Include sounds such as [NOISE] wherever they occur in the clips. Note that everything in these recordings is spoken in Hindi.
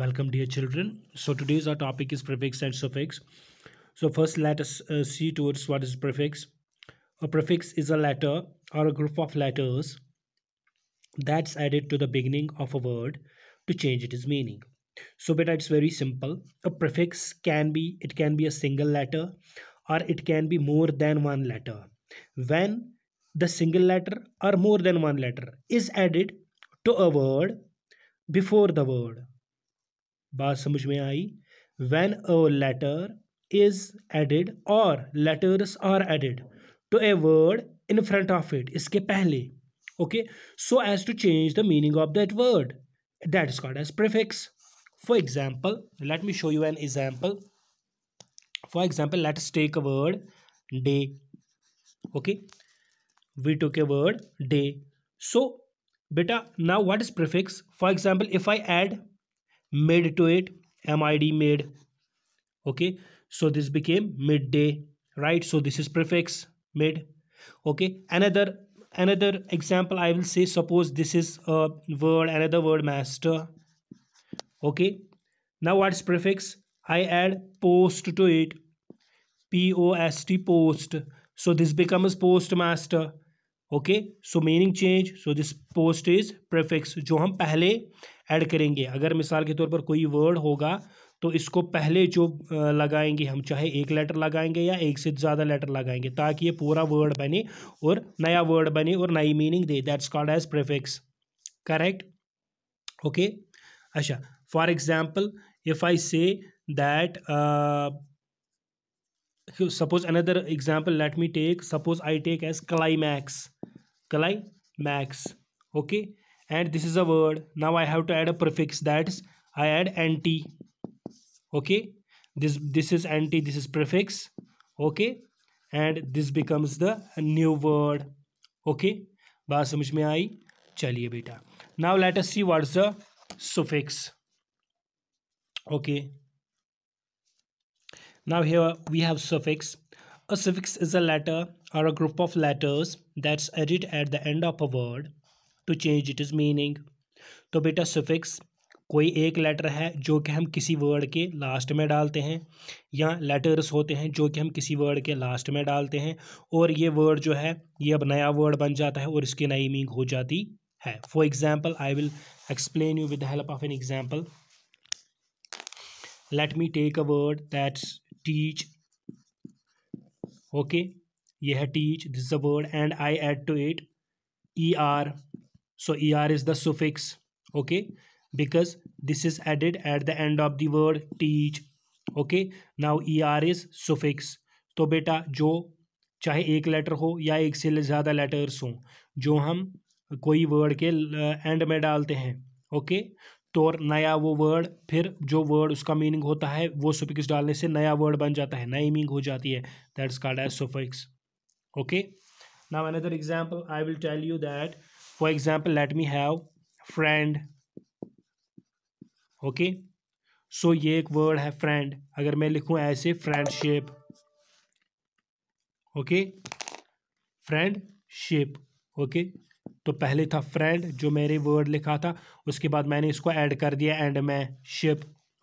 Welcome dear children. So today's our topic is prefix and suffix. So first let us uh, see towards what is prefix. A prefix is a letter or a group of letters that's added to the beginning of a word to change its meaning. So but it's very simple. A prefix can be it can be a single letter or it can be more than one letter. When the single letter or more than one letter is added to a word before the word बात समझ में आई when a letter is added और letters are added to a word in front of it इसके पहले okay so as to change the meaning of that word that is called as prefix for example let me show you an example for example let's take a word day okay we to a word day so बेटा now what is prefix for example if I add mid to it mid mid okay so this became midday right so this is prefix mid okay another another example i will say suppose this is a word another word master okay now what's prefix i add post to it p o s t post so this becomes postmaster okay so meaning change so this post is prefix जो हम पहले ऐड करेंगे अगर मिसाल के तौर पर कोई वर्ड होगा तो इसको पहले जो लगाएंगे हम चाहे एक लेटर लगाएंगे या एक से ज़्यादा लेटर लगाएंगे ताकि ये पूरा वर्ड बने और नया वर्ड बने और नई मीनिंग दे that's called as prefix correct okay अच्छा for example if I say that suppose another example let me take suppose i take as climax climax okay and this is a word now i have to add a prefix that's i add anti okay this this is anti this is prefix okay and this becomes the new word okay now let us see what's the suffix okay now here we have suffix a suffix is a letter or a group of letters that's added at the end of a word to change it is meaning तो बेटा सफिक्स कोई एक लेटर है जो कि हम किसी वर्ड के लास्ट में डालते हैं या लेटर्स होते हैं जो कि हम किसी वर्ड के लास्ट में डालते हैं और ये वर्ड जो है ये अब नया वर्ड बन जाता है और इसकी नई मीनिंग हो जाती है for example I will explain you with the help of an example let me take a word that's teach okay ये है teach this a word and I add to it E R so er is the suffix okay because this is added at the end of the word teach okay now er is suffix to beta jo chahe ek letter ho ya ek se zyada letters ho jo hum koi word ke end mein dalte hain okay तो और नया वो वर्ड फिर जो वर्ड उसका मीनिंग होता है वो सुफिक्स डालने से नया वर्ड बन जाता है नई मीनिंग हो जाती है that's called as suffix okay now another example I will tell you that for example let me have friend okay okay? So so, ये एक वर्ड है फ्रेंड अगर मैं लिखूं ऐसे फ्रेंडशिप ओके शिप ओके तो पहले था फ्रेंड जो मेरे वर्ड लिखा था उसके बाद मैंने इसको ऐड कर दिया एंड में ship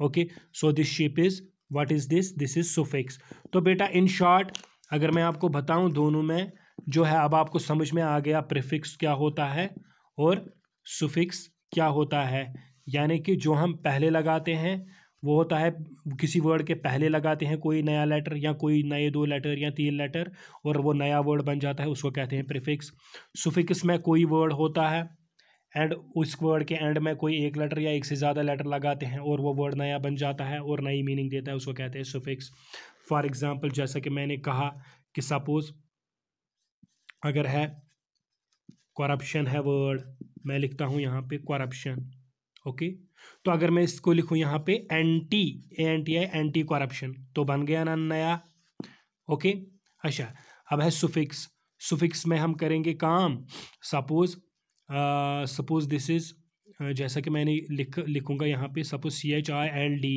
okay so this ship is what is this this is suffix तो बेटा इन शॉर्ट अगर मैं आपको बताऊं दोनों में जो है अब आपको समझ में आ गया प्रिफिक्स क्या होता है और सुफिक्स क्या होता है यानी कि जो हम पहले लगाते हैं वो होता है किसी वर्ड के पहले लगाते हैं कोई नया लेटर या कोई नए दो लेटर या तीन लेटर और वो नया वर्ड बन जाता है उसको कहते हैं प्रिफिक्स सुफिक्स में कोई वर्ड होता है एंड उस वर्ड के एंड में कोई एक लेटर या एक से ज़्यादा लेटर लगाते हैं और वो वर्ड नया बन जाता है और नई मीनिंग देता है उसको कहते हैं सुफिक्स फॉर एग्ज़ाम्पल जैसा कि मैंने कहा कि सपोज़ अगर है करप्शन है वर्ड मैं लिखता हूँ यहाँ पे करप्शन ओके तो अगर मैं इसको लिखूँ यहाँ पे anti A N T I anti corruption तो बन गया ना नया ओके अच्छा अब है सुफिक्स सुफिक्स में हम करेंगे काम सपोज सपोज दिस इज़ जैसा कि मैंने लिख लिखूंगा यहाँ पे suppose C H I L D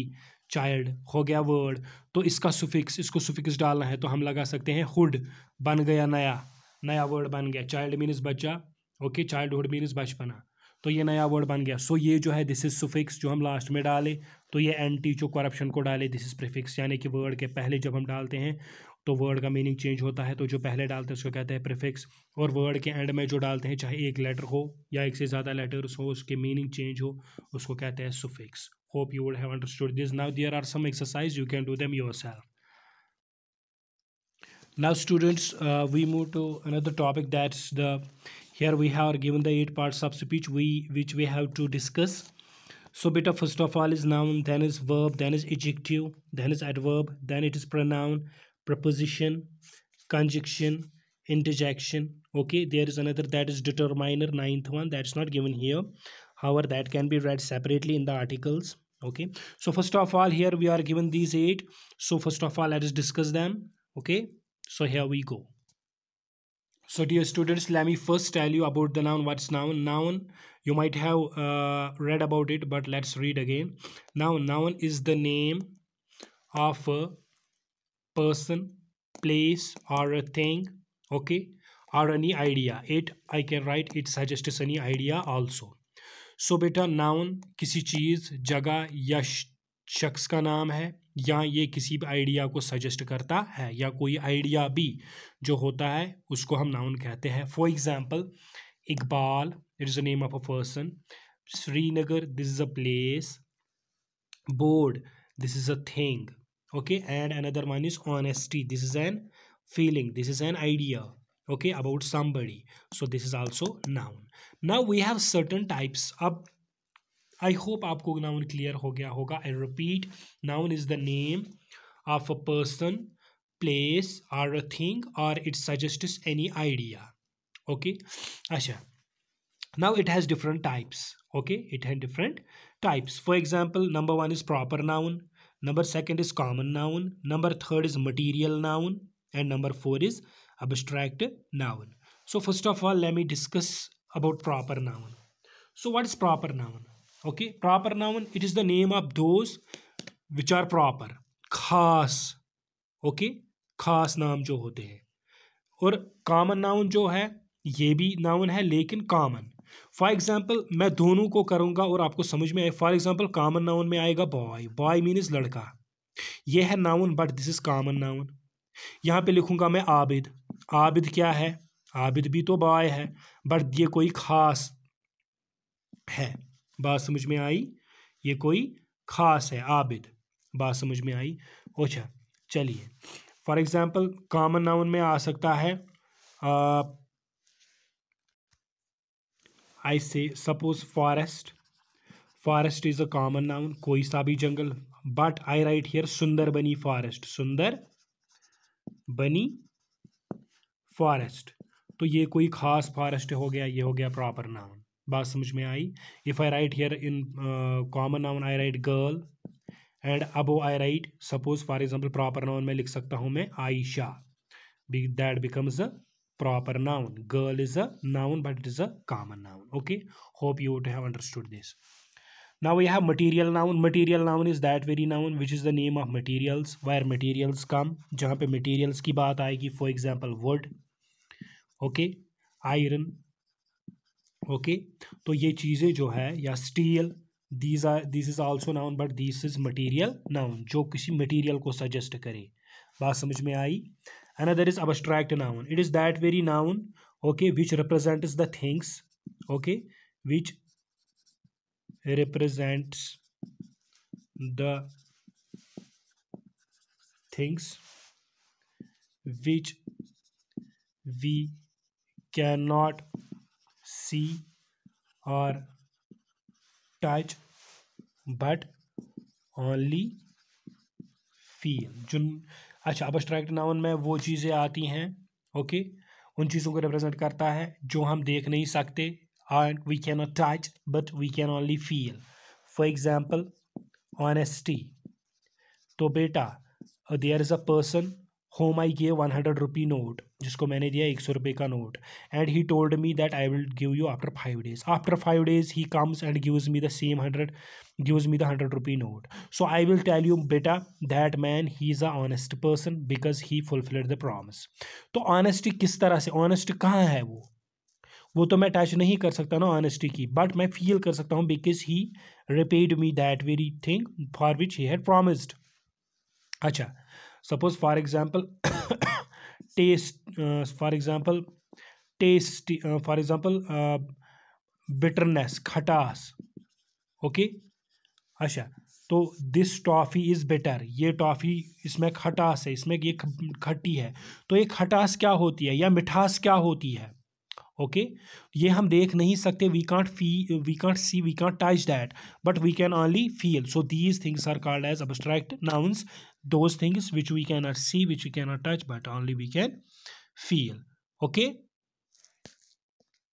child हो गया वर्ड तो इसका सुफिक्स इसको सुफिक्स डालना है तो हम लगा सकते हैं हुड बन गया नया नया वर्ड बन गया चाइल्ड मीन्स बच्चा ओके चाइल्ड हुड मीन्स बचपना तो ये नया वर्ड बन गया सो so, ये जो है दिस इज़ सुफिक्स जो हम लास्ट में डाले तो ये एंटी जो करप्शन को डाले दिस इज़ प्रिफिक्स यानी कि वर्ड के पहले जब हम डालते हैं तो वर्ड का मीनिंग चेंज होता है तो जो पहले डालते हैं उसको कहते हैं प्रिफिक्स और वर्ड के एंड में जो डालते हैं चाहे एक लेटर हो या एक से ज़्यादा लेटर्स हो उसके मीनिंग चेंज हो उसको कहते हैं suffix hope you would have understood this now there are some exercise you can do them yourself now students uh, we move to another topic that's the here we have given the eight parts of speech we which we have to discuss so beta first of all is noun then is verb then is adjective then is adverb then it is pronoun preposition conjunction interjection okay there is another that is determiner ninth one that's not given here however that can be read separately in the articles okay so first of all here we are given these eight so first of all let us discuss them okay so here we go. So dear students, let me first tell you about the noun. What's noun? Noun, you might have uh, read about it, but let's read again. Now, noun is the name of a person, place or a thing, okay, or any idea. It, I can write, it suggests any idea also. so, beta noun, किसी चीज़ जगह या शख्स का नाम है या ये किसी भी आइडिया को सजेस्ट करता है या कोई आइडिया भी जो होता है उसको हम नाउन कहते हैं for example Iqbal it is the name of a person Srinagar this is a place board this is a thing okay and another one is honesty this is an feeling this is an idea okay about somebody so this is also noun now we have certain types अब आई होप आपको नाउन क्लियर हो गया होगा I repeat noun is the name of a person place are a thing or it suggest any idea okay अच्छा now it has different types okay it has different types for example number one is proper noun number second is common noun number third is material noun and number four is abstract noun so first of all let me discuss about proper noun so what is proper noun okay proper noun it is the name of those which are proper खास okay खास नाम जो होते हैं और कामन नाउन जो है ये भी नाउन है लेकिन कामन फॉर एग्जाम्पल मैं दोनों को करूँगा और आपको समझ में आए फॉर एग्जाम्पल कॉमन नाउन में आएगा बॉय बॉय मीन्स लड़का ये है noun but this is common noun यहाँ पे लिखूंगा मैं आबिद आबिद क्या है आबिद भी तो बॉय है बट ये कोई खास है बात समझ में आई ये कोई ख़ास है आबिद बात समझ में आई अच्छा चलिए फॉर एग्ज़ाम्पल कॉमन नाउन में आ सकता है I say suppose forest forest is a common noun कोई सा भी जंगल but I write here Sundarban forest सुंदर बनी फॉरेस्ट तो ये कोई ख़ास फॉरेस्ट हो गया ये हो गया प्रॉपर नाउन बात समझ में आई if I write here in common noun I write girl and above I write suppose for example proper noun में लिख सकता हूँ मैं Ayesha be that becomes a proper noun girl is a noun but it is a common noun okay hope you to have understood this now you have material noun material noun is that very noun which is the name of materials wire materials come जहाँ पे मटीरियल्स की बात आएगी for example wood okay iron okay तो ये चीज़ें जो है या steel these are this is also noun but this is material noun जो किसी मटीरियल को सजेस्ट करे बात समझ में आई another is abstract noun it is that very noun okay which represent the things okay which represent the things which we can not see और टच बट ओनली फील जिन अच्छा अबस्ट्रैक्ट नाउन में वो चीज़ें आती हैं ओके उन चीज़ों को रिप्रेजेंट करता है जो हम देख नहीं सकते and we cannot touch but we can only feel for example honesty तो बेटा there is a person whom I gave one hundred rupee note जिसको मैंने दिया एक सौ रुपये का note and he told me that I will give you after five days after five days he comes and gives me the same hundred gives me the hundred rupee note so I will tell you बेटा that man he is a honest person because he fulfilled the promise तो ऑनेस्टी किस तरह से ऑनेस्ट कहाँ है वो वो तो मैं टच नहीं कर सकता ना ऑनेस्टी की बट मैं फील कर सकता हूँ because he repaid me that very thing for which he had promised अच्छा suppose [COUGHS] uh, for example taste uh, for example फॉर uh, for example uh, bitterness खटास ओके अच्छा तो दिस टॉफ़ी इज़ बेटर ये टॉफ़ी इसमें खटास है इसमें ये खट्टी है तो ये खटास क्या होती है या मिठास क्या होती है ओके okay? ये हम देख नहीं सकते we can't fee we can't see we can't touch that but we can only feel so these things are called as abstract nouns those things which we cannot see which we cannot touch but only we can feel okay